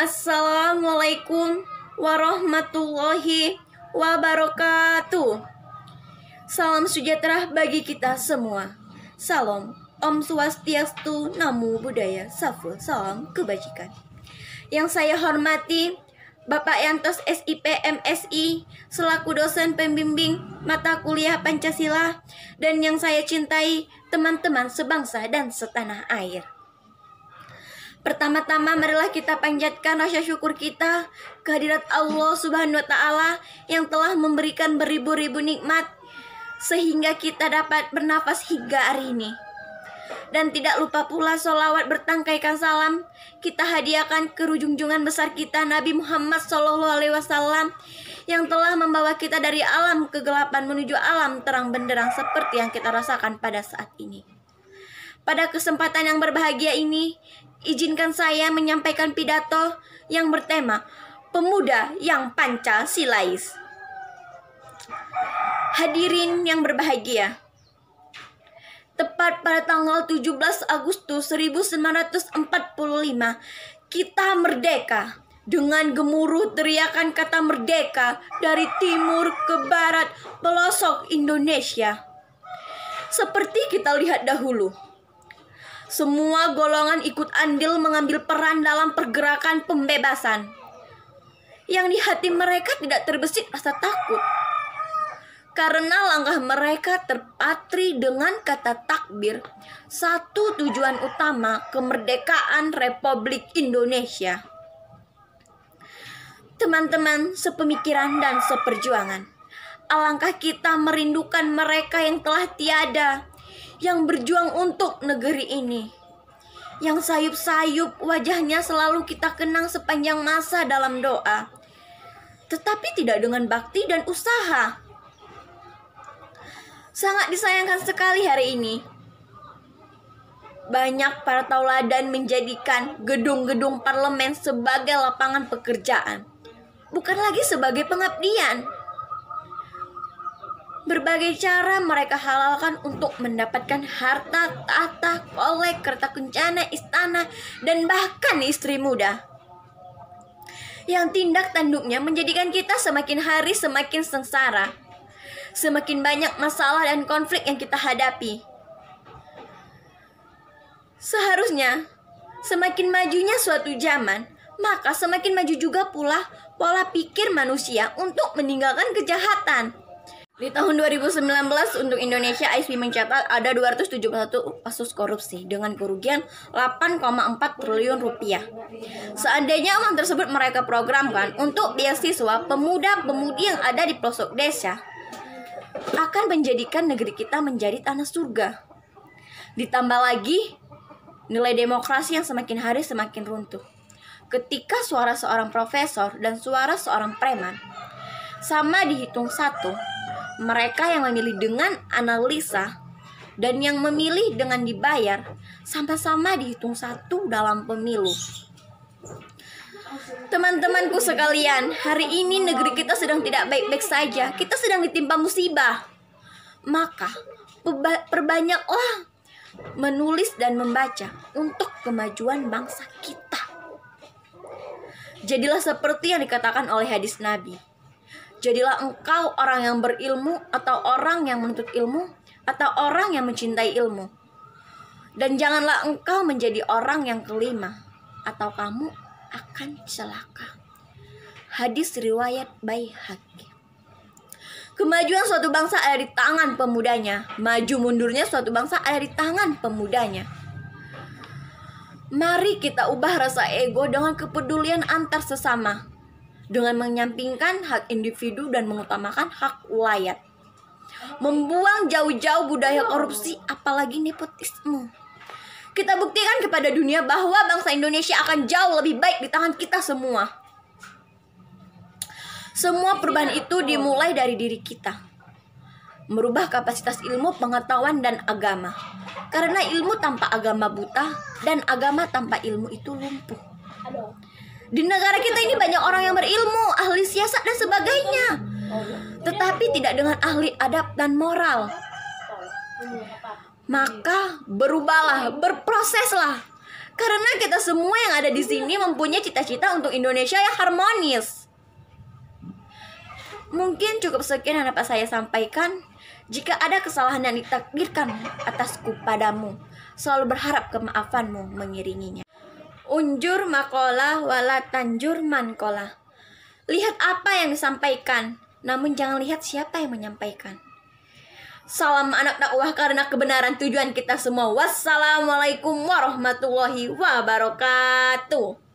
Assalamualaikum warahmatullahi wabarakatuh. Salam sejahtera bagi kita semua. Salam Om Swastiastu, Namo Buddhaya, Saful, Salam Kebajikan. Yang saya hormati, Bapak Yantos SIP MSI selaku dosen pembimbing mata kuliah Pancasila dan yang saya cintai teman-teman sebangsa dan setanah air. Pertama-tama marilah kita panjatkan rasa syukur kita kehadirat Allah Subhanahu wa taala yang telah memberikan beribu-ribu nikmat sehingga kita dapat bernafas hingga hari ini. Dan tidak lupa pula solawat bertangkaikan salam kita hadiahkan ke junjungan besar kita Nabi Muhammad Shallallahu Alaihi Wasallam yang telah membawa kita dari alam kegelapan menuju alam terang benderang seperti yang kita rasakan pada saat ini. Pada kesempatan yang berbahagia ini, izinkan saya menyampaikan pidato yang bertema Pemuda yang Pancasilais. Hadirin yang berbahagia, tepat pada tanggal 17 Agustus 1945, kita merdeka. Dengan gemuruh teriakan kata merdeka dari timur ke barat pelosok Indonesia. Seperti kita lihat dahulu, semua golongan ikut andil mengambil peran dalam pergerakan pembebasan. Yang di hati mereka tidak terbesit rasa takut. Karena langkah mereka terpatri dengan kata takbir, satu tujuan utama kemerdekaan Republik Indonesia. Teman-teman sepemikiran dan seperjuangan alangkah kita merindukan mereka yang telah tiada, yang berjuang untuk negeri ini. Yang sayup-sayup wajahnya selalu kita kenang sepanjang masa dalam doa. Tetapi tidak dengan bakti dan usaha. Sangat disayangkan sekali hari ini. Banyak para tauladan menjadikan gedung-gedung parlemen sebagai lapangan pekerjaan, bukan lagi sebagai pengabdian. Berbagai cara mereka halalkan untuk mendapatkan harta, tahta, kolek, kereta kencana, istana, dan bahkan istri muda. Yang tindak tanduknya menjadikan kita semakin hari semakin sengsara. Semakin banyak masalah dan konflik yang kita hadapi. Seharusnya, semakin majunya suatu zaman, maka semakin maju juga pula pola pikir manusia untuk meninggalkan kejahatan. Di tahun 2019 untuk Indonesia ISP mencatat ada 271 kasus korupsi dengan kerugian 8,4 triliun rupiah. Seandainya uang tersebut mereka programkan untuk beasiswa pemuda-pemudi yang ada di pelosok desa akan menjadikan negeri kita menjadi tanah surga. Ditambah lagi nilai demokrasi yang semakin hari semakin runtuh. Ketika suara seorang profesor dan suara seorang preman sama dihitung satu, mereka yang memilih dengan analisa dan yang memilih dengan dibayar sama-sama dihitung satu dalam pemilu. Teman-temanku sekalian, hari ini negeri kita sedang tidak baik-baik saja. Kita sedang ditimpa musibah. Maka perbanyaklah menulis dan membaca untuk kemajuan bangsa kita. Jadilah seperti yang dikatakan oleh hadis Nabi Jadilah engkau orang yang berilmu atau orang yang menuntut ilmu atau orang yang mencintai ilmu. Dan janganlah engkau menjadi orang yang kelima atau kamu akan celaka. Hadis riwayat Baihaqi. Kemajuan suatu bangsa ada di tangan pemudanya. Maju mundurnya suatu bangsa ada di tangan pemudanya. Mari kita ubah rasa ego dengan kepedulian antar sesama dengan menyampingkan hak individu dan mengutamakan hak wilayah. Membuang jauh-jauh budaya korupsi apalagi nepotisme. Kita buktikan kepada dunia bahwa bangsa Indonesia akan jauh lebih baik di tangan kita semua. Semua perubahan itu dimulai dari diri kita merubah kapasitas ilmu, pengetahuan, dan agama. Karena ilmu tanpa agama buta dan agama tanpa ilmu itu lumpuh. Di negara kita ini banyak orang yang berilmu, ahli siasat dan sebagainya. Tetapi tidak dengan ahli adab dan moral. Maka berubahlah, berproseslah. Karena kita semua yang ada di sini mempunyai cita-cita untuk Indonesia yang harmonis. Mungkin cukup sekian yang dapat saya sampaikan. Jika ada kesalahan yang ditakdirkan atasku padamu, selalu berharap kemaafanmu mengiringinya. Unjur makola wala tanjur mankolah. Lihat apa yang disampaikan, namun jangan lihat siapa yang menyampaikan. Salam anak dakwah karena kebenaran tujuan kita semua. Wassalamualaikum warahmatullahi wabarakatuh.